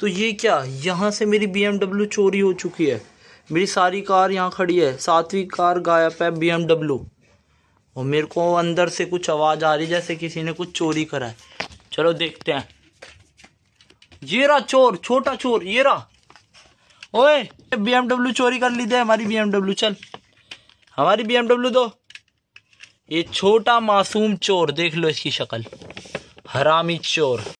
तो ये क्या यहाँ से मेरी बी चोरी हो चुकी है मेरी सारी कार यहाँ खड़ी है सातवीं कार गायब है बी और मेरे को अंदर से कुछ आवाज़ आ रही जैसे किसी ने कुछ चोरी करा है चलो देखते हैं ये रहा चोर छोटा चोर ये रहा ओए बी चोरी कर ली दे हमारी बी चल हमारी बी दो ये छोटा मासूम चोर देख लो इसकी शक्ल हरामी चोर